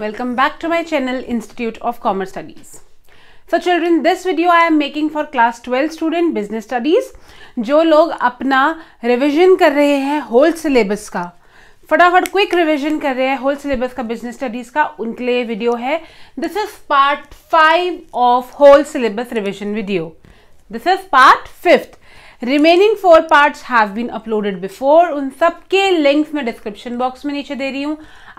Welcome back to my channel Institute of Commerce Studies. So children this video I am making for class twelve student business studies जो लोग अपना revision कर रहे हैं whole syllabus का फटाफट quick revision कर रहे हैं होल सिलेबस का बिजनेस स्टडीज का उनके लिए वीडियो है this is part five of whole syllabus revision video this is part fifth remaining four parts have been uploaded before उन सब के लिंक्स मैं डिस्क्रिप्शन बॉक्स में नीचे दे रही हूँ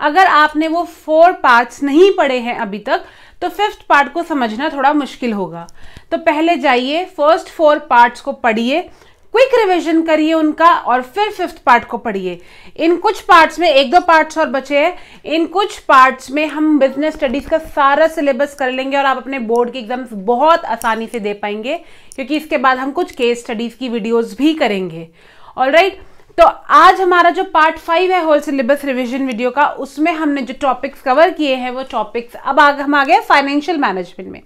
अगर आपने वो फोर पार्ट्स नहीं पढ़े हैं अभी तक तो फिफ्थ पार्ट को समझना थोड़ा मुश्किल होगा तो पहले जाइए फर्स्ट फोर पार्ट्स को पढ़िए क्विक रिवीजन करिए उनका और फिर फिफ्थ पार्ट को पढ़िए इन कुछ पार्ट्स में एक दो पार्ट्स और बचे हैं इन कुछ पार्ट्स में हम बिजनेस स्टडीज का सारा सिलेबस कर लेंगे और आप अपने बोर्ड के एग्जाम्स बहुत आसानी से दे पाएंगे क्योंकि इसके बाद हम कुछ केस स्टडीज की वीडियोज भी करेंगे और राइट right? तो आज हमारा जो पार्ट फाइव है होल सिलेबस रिविजन वीडियो का उसमें हमने जो टॉपिक्स कवर किए हैं वो टॉपिक्स अब आगे हम आ गए फाइनेंशियल मैनेजमेंट में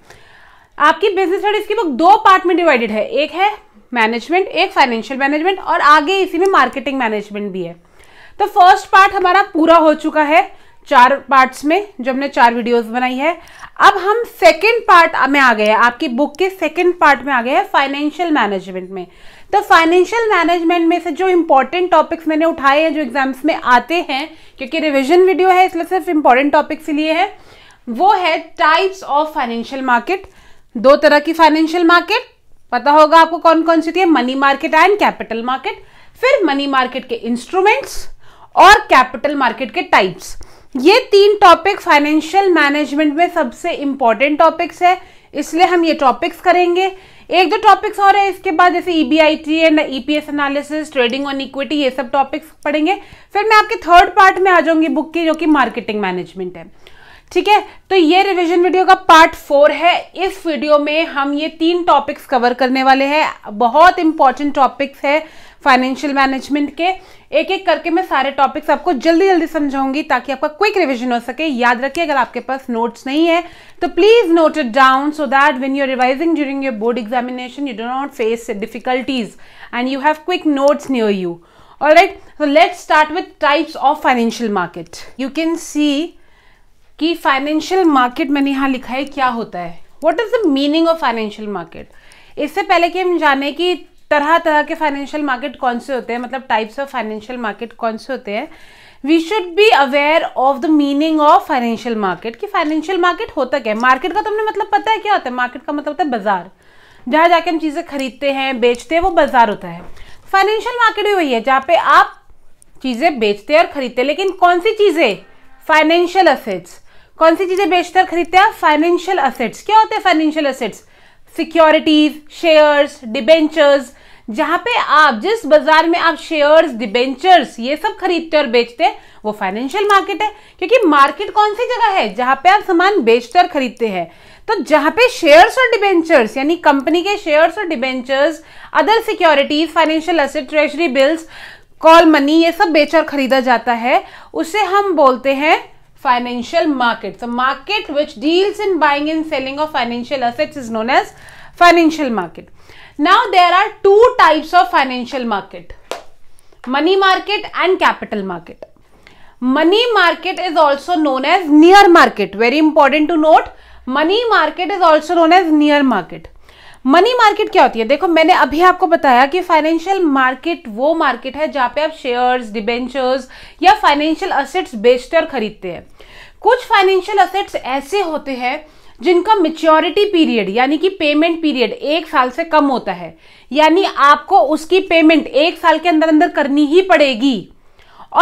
आपकी बिजनेस स्टडीज की बुक दो पार्ट में डिवाइडेड है एक है मैनेजमेंट एक फाइनेंशियल मैनेजमेंट और आगे इसी में मार्केटिंग मैनेजमेंट भी है तो फर्स्ट पार्ट हमारा पूरा हो चुका है चार पार्ट्स में जो हमने चार वीडियोस बनाई है अब हम सेकंड पार्ट में आ गए हैं आपकी बुक के सेकंड पार्ट में आ गए हैं फाइनेंशियल मैनेजमेंट में तो फाइनेंशियल मैनेजमेंट में से जो इम्पोर्टेंट टॉपिक्स मैंने उठाए हैं जो एग्जाम्स में आते हैं क्योंकि रिविजन वीडियो है इसलिए सिर्फ इम्पोर्टेंट टॉपिक्स लिए है वो है टाइप्स ऑफ फाइनेंशियल मार्केट दो तरह की फाइनेंशियल मार्केट पता होगा आपको कौन कौन सी थी money market and capital market फिर मनी मार्केट के इंस्ट्रूमेंट्स और कैपिटल मार्केट के टाइप्स ये तीन टॉपिक फाइनेंशियल मैनेजमेंट में सबसे इंपॉर्टेंट टॉपिक्स है इसलिए हम ये टॉपिक्स करेंगे एक दो टॉपिक्स और है इसके बाद जैसे E B I T and EPS analysis trading on equity ये सब टॉपिक्स पढ़ेंगे फिर मैं आपके थर्ड पार्ट में आ जाऊंगी बुक की जो कि मार्केटिंग मैनेजमेंट है ठीक है तो ये रिवीजन वीडियो का पार्ट फोर है इस वीडियो में हम ये तीन टॉपिक्स कवर करने वाले हैं बहुत इंपॉर्टेंट टॉपिक्स है फाइनेंशियल मैनेजमेंट के एक एक करके मैं सारे टॉपिक्स आपको जल्दी जल्दी समझाऊंगी ताकि आपका क्विक रिवीजन हो सके याद रखिए अगर आपके पास नोट्स नहीं है तो please note it down so that when you are revising during your board examination you do not face difficulties and you have quick notes near you all so let's start with types of financial market you can see कि financial market मैंने यहाँ लिखा है क्या होता है what is the meaning of financial market इससे पहले कि हम जाने कि तरह तरह के फाइनेंशियल मार्केट कौन से होते हैं मतलब टाइप्स ऑफ फाइनेंशियल मार्केट कौन से होते हैं we should be aware of the meaning of financial market कि फाइनेंशियल मार्केट होता क्या है मार्केट का तुमने मतलब पता है क्या होता है मार्केट का मतलब होता है बाजार जहाँ जाके हम चीज़ें खरीदते हैं बेचते हैं वो बाजार होता है फाइनेंशियल मार्केट भी वही है जहाँ पे आप चीज़ें बेचते हैं और खरीदते हैं लेकिन कौन सी चीज़ें फाइनेंशियल असेट्स कौन सी चीजें बेचते खरीदते हैं फाइनेंशियल असेट्स क्या होते हैं financial assets securities shares debentures जहां पे आप जिस बाजार में आप शेयर्स डिबेंचर्स ये सब खरीदते और बेचते हैं वो फाइनेंशियल मार्केट है क्योंकि मार्केट कौन सी जगह है जहां पे आप सामान बेचते और खरीदते हैं तो जहां पे शेयर्स और डिबेंचर्स यानी कंपनी के शेयर्स और debentures other securities financial asset treasury bills call money ये सब बेच और खरीदा जाता है उसे हम बोलते हैं financial market. So, market which deals in buying and selling of financial assets is known as financial market. Now there are two types of financial market. Money market and capital market. Money market is also known as near market. Very important to note. Money market is also known as near market. Money market क्या होती है देखो मैंने अभी आपको बताया कि financial market वो मार्केट है जहां पे आप शेयर्स डिबेंचर्स या फाइनेंशियल असेट्स बेचते और खरीदते हैं कुछ फाइनेंशियल असेट्स ऐसे होते हैं जिनका मेच्योरिटी पीरियड यानी कि पेमेंट पीरियड एक साल से कम होता है यानी आपको उसकी पेमेंट एक साल के अंदर अंदर करनी ही पड़ेगी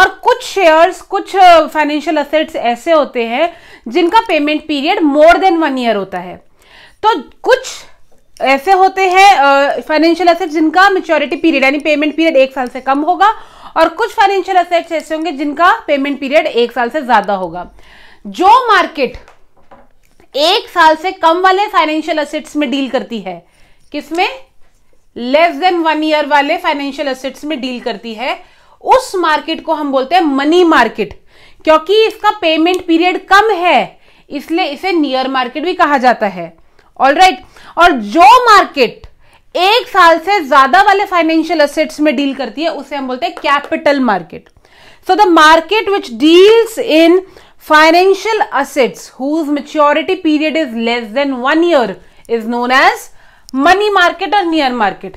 और कुछ शेयर्स कुछ फाइनेंशियल असेट्स ऐसे होते हैं जिनका payment period more than one year होता है तो कुछ ऐसे होते हैं फाइनेंशियल एसेट जिनका मेच्योरिटी पीरियड यानी पेमेंट पीरियड एक साल से कम होगा और कुछ फाइनेंशियल एसेट्स ऐसे होंगे जिनका पेमेंट पीरियड एक साल से ज्यादा होगा जो मार्केट एक साल से कम वाले फाइनेंशियल असेट्स में डील करती है किसमें लेस देन वन ईयर वाले फाइनेंशियल असेट्स में डील करती है उस मार्केट को हम बोलते हैं मनी मार्केट क्योंकि इसका पेमेंट पीरियड कम है इसलिए इसे नियर मार्केट भी कहा जाता है ऑलराइट और जो मार्केट एक साल से ज्यादा वाले फाइनेंशियल असेट्स में डील करती है उसे हम बोलते हैं capital market so the market which deals in financial assets whose maturity period is less than one year is known as money market और near market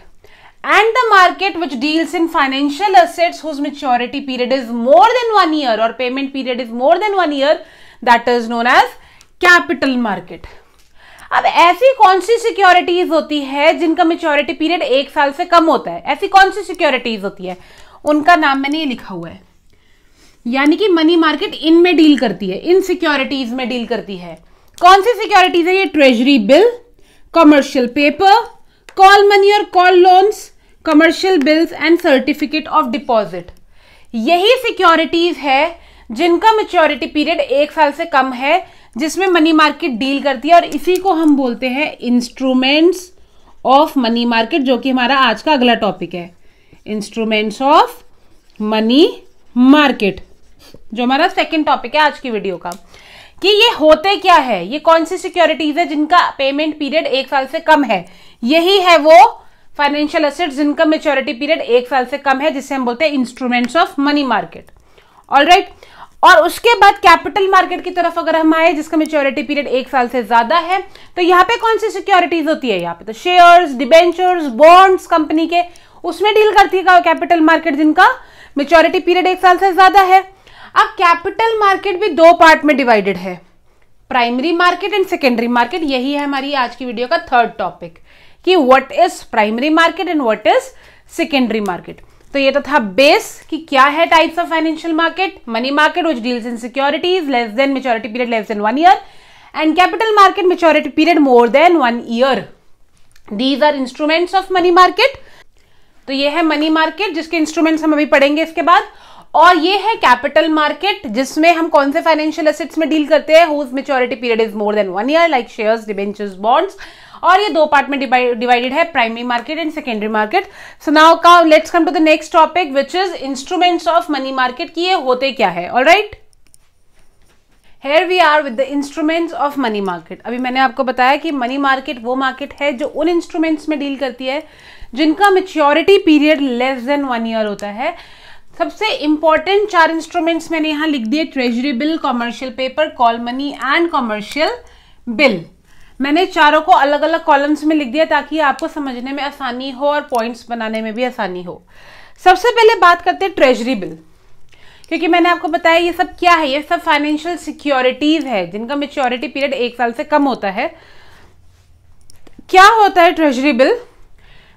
and the market which deals in financial assets whose maturity period is more than one year और payment period is more than one year that is known as capital market अब ऐसी कौन सी securities होती है जिनका maturity period एक साल से कम होता है ऐसी कौन सी सिक्योरिटीज होती है उनका नाम मैंने ये लिखा हुआ है यानी कि मनी मार्केट इन में डील करती है इन सिक्योरिटीज में डील करती है कौन सी सिक्योरिटीज है ये treasury bill commercial paper call money और call loans commercial bills and certificate of deposit यही सिक्योरिटीज है जिनका मेच्योरिटी पीरियड एक साल से कम है जिसमें मनी मार्केट डील करती है और इसी को हम बोलते हैं इंस्ट्रूमेंट्स ऑफ मनी मार्केट जो कि हमारा आज का अगला टॉपिक है इंस्ट्रूमेंट्स ऑफ मनी मार्केट जो हमारा सेकंड टॉपिक है आज की वीडियो का कि ये होते क्या है ये कौन सी सिक्योरिटीज है जिनका पेमेंट पीरियड एक साल से कम है यही है वो फाइनेंशियल असेट जिनका मेच्योरिटी पीरियड एक साल से कम है जिसे हम बोलते हैं instruments of money market all right और उसके बाद कैपिटल मार्केट की तरफ अगर हम आए जिसका मेच्योरिटी पीरियड एक साल से ज्यादा है तो यहाँ पे कौन सी सिक्योरिटीज होती है यहाँ पे तो शेयर्स डिबेंचर्स बॉन्ड्स कंपनी के उसमें डील करती है कैपिटल मार्केट जिनका मेच्योरिटी पीरियड एक साल से ज्यादा है अब कैपिटल मार्केट भी दो पार्ट में डिवाइडेड है primary market and secondary market यही है हमारी आज की वीडियो का थर्ड टॉपिक कि what is primary market and what is secondary market तो ये तो था बेस कि क्या है types of financial market money market which deals in securities less than maturity period less than one year and capital market maturity period more than one year these are instruments of money market तो ये है money market जिसके instruments हम अभी पढ़ेंगे इसके बाद और ये है कैपिटल मार्केट जिसमें हम कौन से फाइनेंशियल एसेट्स में डील करते हैं whose maturity period is more than one year like shares debentures bonds और ये दो पार्ट में डिवाइडेड है primary market and secondary market so now का let's come to the next topic which is instruments of money market की ये होते क्या है all right here we are with the instruments of money market अभी मैंने आपको बताया कि मनी मार्केट वो मार्केट है जो उन इंस्ट्रूमेंट्स में डील करती है जिनका maturity period less than one year होता है सबसे इंपॉर्टेंट चार इंस्ट्रूमेंट्स मैंने यहाँ लिख दिए treasury bill commercial paper call money and commercial bill मैंने चारों को अलग अलग कॉलम्स में लिख दिया ताकि आपको समझने में आसानी हो और पॉइंट्स बनाने में भी आसानी हो सबसे पहले बात करते हैं ट्रेजरी बिल क्योंकि मैंने आपको बताया ये सब क्या है ये सब फाइनेंशियल सिक्योरिटीज है जिनका मेच्योरिटी पीरियड एक साल से कम होता है क्या होता है ट्रेजरी बिल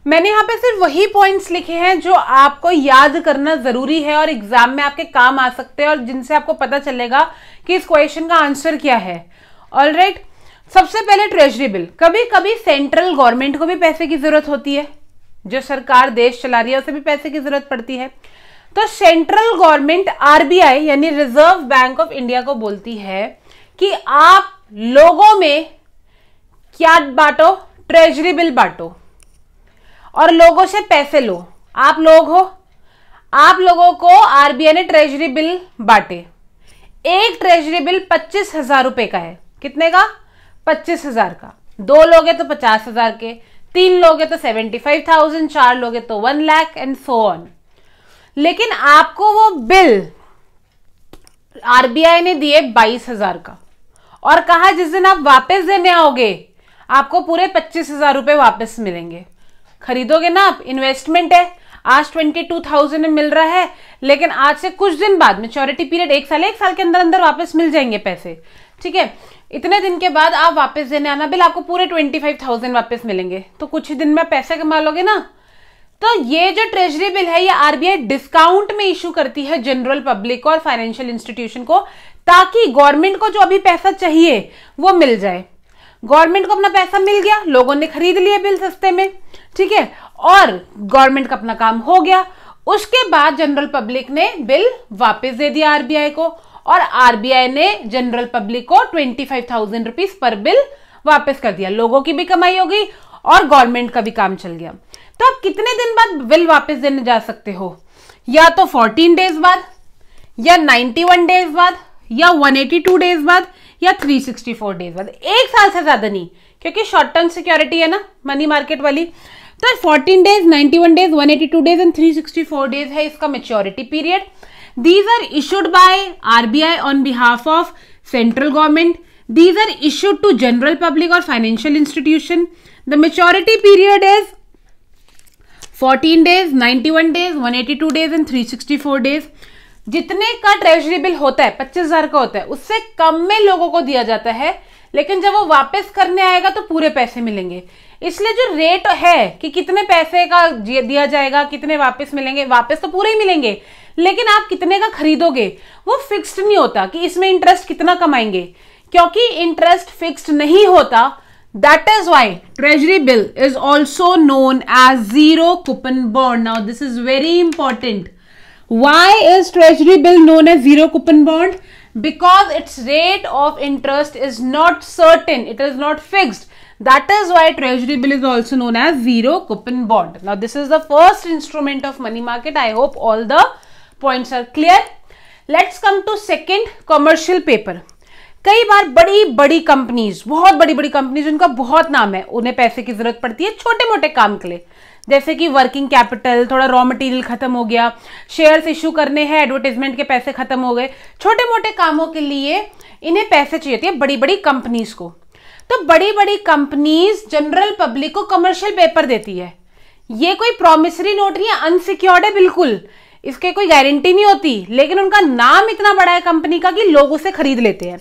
मैंने यहाँ पे सिर्फ वही पॉइंट्स लिखे हैं जो आपको याद करना जरूरी है और एग्जाम में आपके काम आ सकते हैं और जिनसे आपको पता चलेगा कि इस क्वेश्चन का आंसर क्या है ऑल राइट right, सबसे पहले ट्रेजरी बिल कभी कभी सेंट्रल गवर्नमेंट को भी पैसे की जरूरत होती है जो सरकार देश चला रही है उसे भी पैसे की जरूरत पड़ती है तो सेंट्रल गवर्नमेंट आरबीआई यानी रिजर्व बैंक ऑफ इंडिया को बोलती है कि आप लोगों में क्या बांटो ट्रेजरी बिल बांटो और लोगों से पैसे लो आप लोग हो आप लोगों को आरबीआई ने ट्रेजरी बिल बांटे एक ट्रेजरी बिल पच्चीस हजार रुपए का है कितने का पच्चीस हजार का दो लोग तो पचास हजार के तीन लोग तो सेवेंटी फाइव थाउजेंड चार लोग तो one lakh and so on लेकिन आपको वो बिल आरबीआई ने दिए बाईस हजार का और कहा जिस दिन आप वापस देने आओगे आपको पूरे पच्चीस हजार रुपए वापस मिलेंगे खरीदोगे ना आप इन्वेस्टमेंट है आज ट्वेंटी टू थाउजेंड में मिल रहा है लेकिन आज से कुछ दिन बाद मेच्योरिटी पीरियड एक साल एक साल के अंदर अंदर वापस मिल जाएंगे पैसे ठीक है इतने दिन के बाद आप वापस देने आना बिल आपको पूरे ट्वेंटी फाइव थाउजेंड वापस मिलेंगे तो कुछ ही दिन में पैसे कमा लोगे ना तो ये जो ट्रेजरी बिल है ये आरबीआई डिस्काउंट में इशू करती है जनरल पब्लिक और फाइनेंशियल इंस्टीट्यूशन को ताकि गवर्नमेंट को जो अभी पैसा चाहिए वो मिल जाए गवर्नमेंट को अपना पैसा मिल गया लोगों ने खरीद लिया बिल सस्ते में ठीक है और गवर्नमेंट का अपना काम हो गया उसके बाद जनरल पब्लिक ने बिल वापस दे दिया आरबीआई को और आरबीआई ने जनरल पब्लिक को ट्वेंटी फाइव थाउजेंड रुपीज पर बिल वापस कर दिया लोगों की भी कमाई हो गई और गवर्नमेंट का भी काम चल गया तो आप कितने दिन बाद बिल वापस देने जा सकते हो या तो 14 डेज बाद या 91 डेज बाद या 182 डेज बाद या 364 डेज बाद एक साल से ज्यादा नहीं क्योंकि शॉर्ट टर्म सिक्योरिटी है ना मनी मार्केट वाली तो 14 days 91 days 182 days and 364 days है इसका maturity period These are issued by RBI on behalf of central government. These are issued to general public or financial institution. The maturity period is 14 days, 91 days, 182 days and 364 days. जितने का treasury bill होता है 25,000 का होता है उससे कम में लोगों को दिया जाता है लेकिन जब वो वापस करने आएगा तो पूरे पैसे मिलेंगे इसलिए जो रेट है कि कितने पैसे का दिया जाएगा कितने वापस मिलेंगे वापस तो पूरे ही मिलेंगे लेकिन आप कितने का खरीदोगे वो फिक्स्ड नहीं होता कि इसमें इंटरेस्ट कितना कमाएंगे क्योंकि इंटरेस्ट फिक्स्ड नहीं होता that is why treasury bill is also known as zero coupon bond now this is very important why is treasury bill known as zero coupon bond because its rate of interest is not certain it is not fixed that is why treasury bill is also known as zero coupon bond now this is the first instrument of money market i hope all the points are clear let's come to second commercial paper कई बार बड़ी बड़ी companies बहुत बड़ी बड़ी companies उनका बहुत नाम है उन्हें पैसे की जरूरत पड़ती है छोटे मोटे काम के लिए जैसे कि वर्किंग कैपिटल थोड़ा रॉ मटेरियल खत्म हो गया शेयर्स इशू करने हैं एडवर्टीजमेंट के पैसे खत्म हो गए छोटे मोटे कामों के लिए इन्हें पैसे चाहिए थे बड़ी बड़ी कंपनीज को तो बड़ी बड़ी कंपनीज जनरल पब्लिक को कमर्शियल पेपर देती है ये कोई प्रोमिसरी नोट नहीं है अनसिक्योर्ड है बिल्कुल इसके कोई गारंटी नहीं होती लेकिन उनका नाम इतना बड़ा है कंपनी का कि लोग उसे खरीद लेते हैं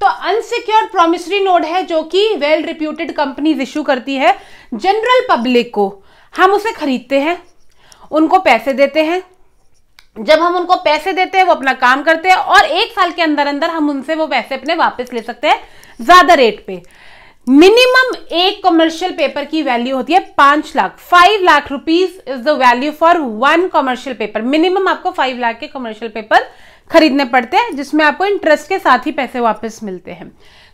तो अनसिक्योर्ड प्रोमिसरी नोट है जो कि वेल रिप्यूटेड कंपनीज इश्यू करती है जनरल पब्लिक को हम उसे खरीदते हैं उनको पैसे देते हैं जब हम उनको पैसे देते हैं वो अपना काम करते हैं और एक साल के अंदर अंदर हम उनसे वो पैसे अपने वापस ले सकते हैं ज्यादा रेट पे मिनिमम एक कमर्शियल पेपर की वैल्यू होती है पांच lakh five lakh rupees is the value for one commercial paper minimum आपको फाइव लाख के कमर्शियल पेपर खरीदने पड़ते हैं जिसमें आपको इंटरेस्ट के साथ ही पैसे वापस मिलते हैं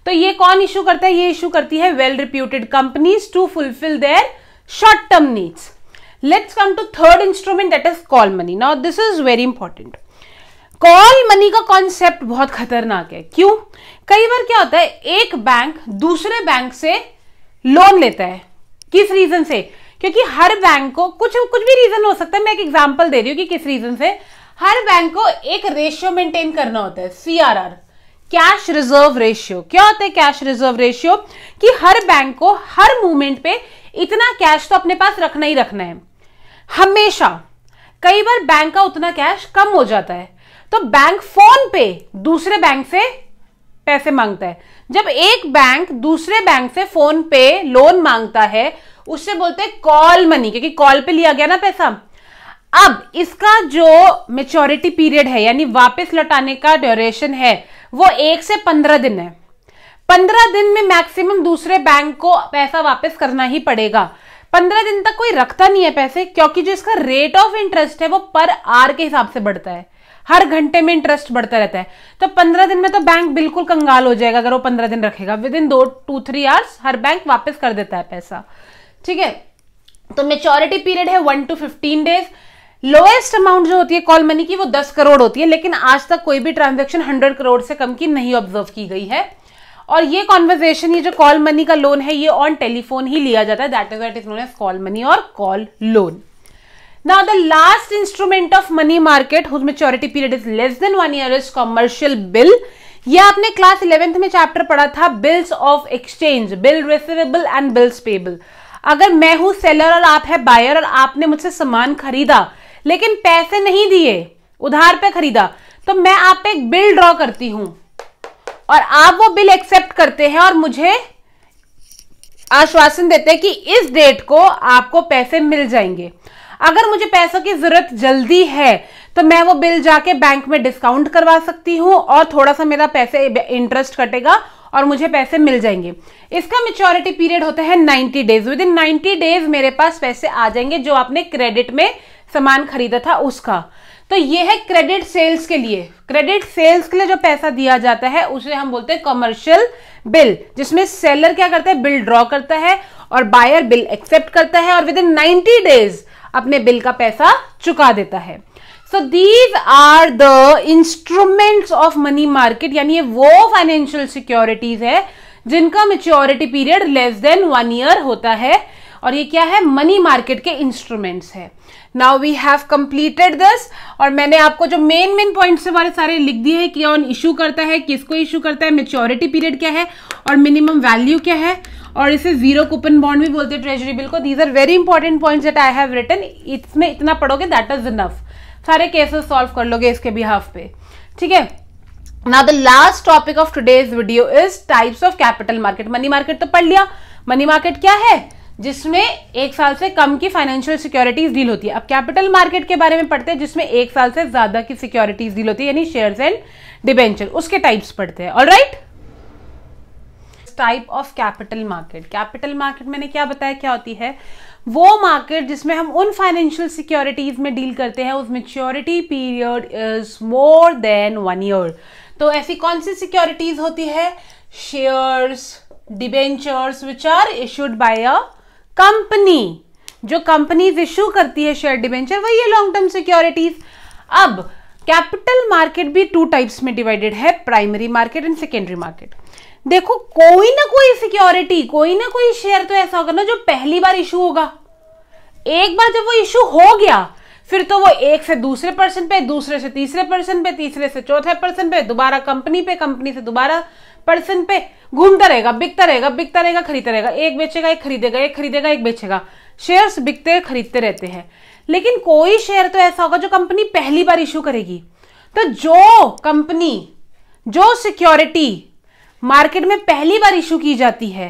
तो ये कौन इशू करता है ये इशू करती है well reputed companies to fulfil their short term needs. Let's come to third instrument that is call money. Now this is very important. Call money का कॉन्सेप्ट बहुत खतरनाक है क्यों कई बार क्या होता है एक बैंक दूसरे बैंक से लोन लेता है किस रीजन से क्योंकि हर बैंक को कुछ कुछ भी रीजन हो सकता है मैं एक एग्जांपल दे रही हूं कि किस रीजन से हर बैंक को एक रेशियो मेंटेन करना होता है सीआरआर कैश रिजर्व रेशियो क्या होता है कैश रिजर्व रेशियो कि हर बैंक को हर मूवमेंट पे इतना कैश तो अपने पास रखना ही रखना है हमेशा कई बार बैंक का उतना कैश कम हो जाता है तो बैंक फोन पे दूसरे बैंक से पैसे मांगता है जब एक बैंक दूसरे बैंक से फोन पे लोन मांगता है उससे बोलते हैं कॉल मनी क्योंकि कॉल पे लिया गया ना पैसा अब इसका जो मेच्योरिटी पीरियड है यानी वापस लौटाने का ड्यूरेशन है वो एक से पंद्रह दिन है पंद्रह दिन में मैक्सिमम दूसरे बैंक को पैसा वापस करना ही पड़ेगा पंद्रह दिन तक कोई रखता नहीं है पैसे क्योंकि जो इसका रेट ऑफ इंटरेस्ट है वो पर आर के हिसाब से बढ़ता है हर घंटे में इंटरेस्ट बढ़ता रहता है तो पंद्रह दिन में तो बैंक बिल्कुल कंगाल हो जाएगा अगर वो पंद्रह दिन रखेगा विद इन दो टू थ्री आवर्स हर बैंक वापस कर देता है पैसा ठीक है तो मेच्योरिटी पीरियड है one two fifteen days lowest amount जो होती है कॉल मनी की वो दस करोड़ होती है लेकिन आज तक कोई भी ट्रांजेक्शन हंड्रेड करोड़ से कम की नहीं ऑब्जर्व की गई है और ये कॉन्वर्जेशन ये जो कॉल मनी का लोन है ये ऑन टेलीफोन ही लिया जाता है that is that is known as call money और call loan now the last instrument of money market whose maturity period is less than one year is commercial bill ये आपने class eleventh में chapter पढ़ा था bills of exchange bill receivable and bills payable अगर मैं हूं seller और आप है बायर और आपने मुझसे सामान खरीदा लेकिन पैसे नहीं दिए उधार पे खरीदा तो मैं आप पे एक बिल ड्रॉ करती हूं और आप वो बिल एक्सेप्ट करते हैं और मुझे आश्वासन देते हैं कि इस डेट को आपको पैसे मिल जाएंगे अगर मुझे पैसों की जरूरत जल्दी है तो मैं वो बिल जाके बैंक में डिस्काउंट करवा सकती हूँ और थोड़ा सा मेरा पैसे इंटरेस्ट कटेगा और मुझे पैसे मिल जाएंगे इसका मेच्योरिटी पीरियड होता है 90 डेज विद इन 90 डेज मेरे पास पैसे आ जाएंगे जो आपने क्रेडिट में सामान खरीदा था उसका तो ये है क्रेडिट सेल्स के लिए क्रेडिट सेल्स के लिए जो पैसा दिया जाता है उसे हम बोलते हैं कमर्शियल बिल जिसमें सेलर क्या करता है बिल ड्रॉ करता है और बायर बिल एक्सेप्ट करता है और विद इन नाइनटी डेज अपने बिल का पैसा चुका देता है so these are the instruments of money market यानी ये वो फाइनेंशियल सिक्योरिटीज है जिनका maturity period less than one year होता है और ये क्या है मनी मार्केट के इंस्ट्रूमेंट्स है now we have completed this और मैंने आपको जो मेन मेन पॉइंट्स हमारे सारे लिख दिए हैं कि ऑन इशू करता है किसको इशू करता है मेच्योरिटी पीरियड क्या है और मिनिमम वैल्यू क्या है और इसे जीरो कूपन बॉन्ड भी बोलते हैं ट्रेजरी बिल को these are very important point that I have written इसमें इतना पढ़ोगे दैट इज इनफ सारे केसेस सॉल्व कर लोगे इसके बिहाफ पे ठीक है ना the last topic of today's video is types of capital market money market तो पढ़ लिया मनी मार्केट क्या है जिसमें एक साल से कम की फाइनेंशियल सिक्योरिटीज डील होती है अब कैपिटल मार्केट के बारे में पढ़ते हैं जिसमें एक साल से ज्यादा की सिक्योरिटीज डील होती है यानी शेयर एंड डिबेंचर उसके टाइप्स पढ़ते हैं all right type of capital market capital market मैंने क्या बताया क्या होती है वो मार्केट जिसमें हम उन फाइनेंशियल सिक्योरिटीज में डील करते हैं उस maturity period is more than one year तो ऐसी कौन सी सिक्योरिटीज होती है shares debentures which are issued by a company जो कंपनी इश्यू करती है शेयर डिबेंचर वही है लॉन्ग टर्म सिक्योरिटीज अब कैपिटल मार्केट भी टू टाइप्स में डिवाइडेड है primary market and secondary market देखो कोई ना कोई सिक्योरिटी कोई ना कोई शेयर तो ऐसा होगा ना जो पहली बार इशू होगा एक बार जब वो इशू हो गया फिर तो वो एक से दूसरे पर्सन पे दूसरे से तीसरे पर्सन पे तीसरे से चौथे पर्सन पे दोबारा कंपनी पे कंपनी से दोबारा पर्सन पे घूमता रहेगा बिकता रहेगा बिकता रहेगा खरीदता रहेगा एक बेचेगा एक खरीदेगा एक खरीदेगा एक बेचेगा शेयर्स बिकते खरीदते रहते हैं लेकिन कोई शेयर तो ऐसा होगा जो कंपनी पहली बार इशू करेगी तो जो कंपनी जो सिक्योरिटी मार्केट में पहली बार इशू की जाती है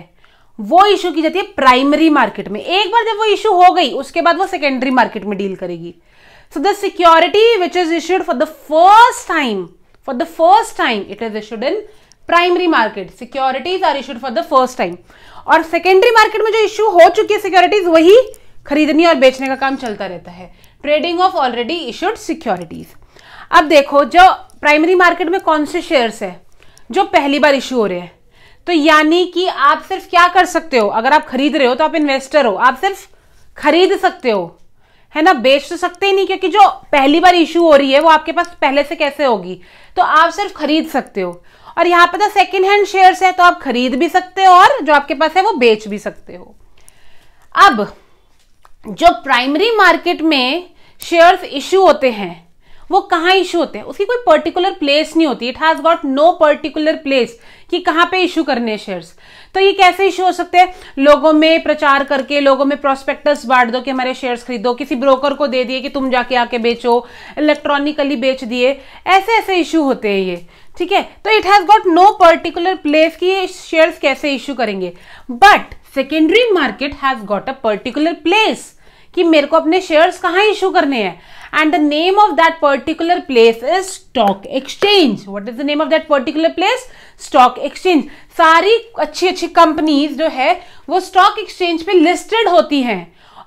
वो इशू की जाती है प्राइमरी मार्केट में एक बार जब वो इशू हो गई उसके बाद वो सेकेंडरी मार्केट में डील करेगी so the security which is issued for the first time for the first time it is issued in primary market securities are issued for the first time और secondary market में जो issue हो चुकी है securities वही खरीदने और बेचने का काम चलता रहता है trading of already issued securities अब देखो जो प्राइमरी मार्केट में कौन से शेयर्स है जो पहली बार इशू हो रहे हैं तो यानी कि आप सिर्फ क्या कर सकते हो अगर आप खरीद रहे हो तो आप इन्वेस्टर हो आप सिर्फ खरीद सकते हो है ना बेच तो सकते ही नहीं क्योंकि जो पहली बार इशू हो रही है वो आपके पास पहले से कैसे होगी तो आप सिर्फ खरीद सकते हो और यहाँ पर तो सेकेंड हैंड शेयर्स है तो आप खरीद भी सकते हो और जो आपके पास है वो बेच भी सकते हो अब जो प्राइमरी मार्केट में शेयर्स इशू होते हैं वो कहाँ इशू होते हैं उसकी कोई पर्टिकुलर प्लेस नहीं होती it has got no particular place कि कहाँ पे इशू करने शेयर्स तो ये कैसे इशू हो सकते हैं लोगों में प्रचार करके लोगों में प्रोस्पेक्टस बांट दो कि हमारे शेयर्स खरीदो किसी ब्रोकर को दे दिए कि तुम जाके आके बेचो इलेक्ट्रॉनिकली बेच दिए ऐसे ऐसे इशू होते हैं ये ठीक है तो it has got no particular place कि ये शेयर्स कैसे इशू करेंगे but secondary market has got a particular place कि मेरे को अपने शेयर्स कहाँ इशू करने हैं and the name of that particular place is stock exchange what is the name of that particular place stock exchange सारी अच्छी अच्छी कंपनीज जो है वो स्टॉक एक्सचेंज पे लिस्टेड होती हैं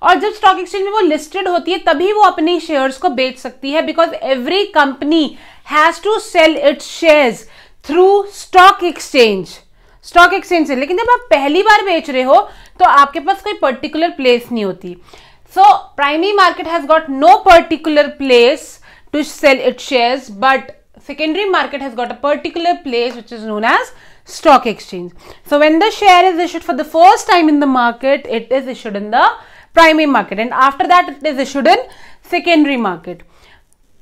और जब स्टॉक एक्सचेंज में वो लिस्टेड होती है तभी वो अपने शेयर्स को बेच सकती है because every company has to sell its shares through stock exchange stock exchange से लेकिन जब आप पहली बार बेच रहे हो तो आपके पास कोई पर्टिकुलर प्लेस नहीं होती So primary market has got no particular place to sell its shares but secondary market has got a particular place which is known as stock exchange. So when the share is issued for the first time in the market it is issued in the primary market and after that it is issued in secondary market.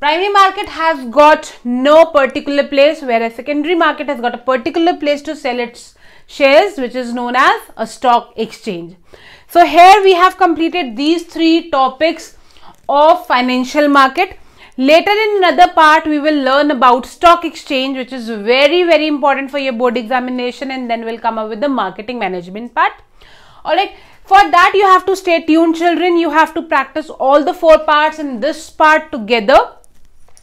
Primary market has got no particular place whereas secondary market has got a particular place to sell its shares which is known as a stock exchange. So here we have completed these three topics of financial market. Later in another part, we will learn about stock exchange, which is very, very important for your board examination. And then we'll come up with the marketing management part. All right. For that, you have to stay tuned, children. You have to practice all the four parts in this part together.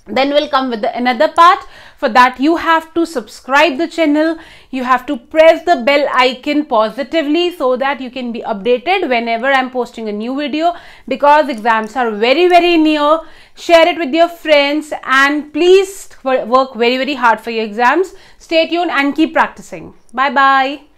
Then we'll come with the another part for that you have to subscribe the channel, you have to press the bell icon positively so that you can be updated whenever I'm posting a new video because exams are very very near. Share it with your friends and please work very very hard for your exams. Stay tuned and keep practicing. Bye bye.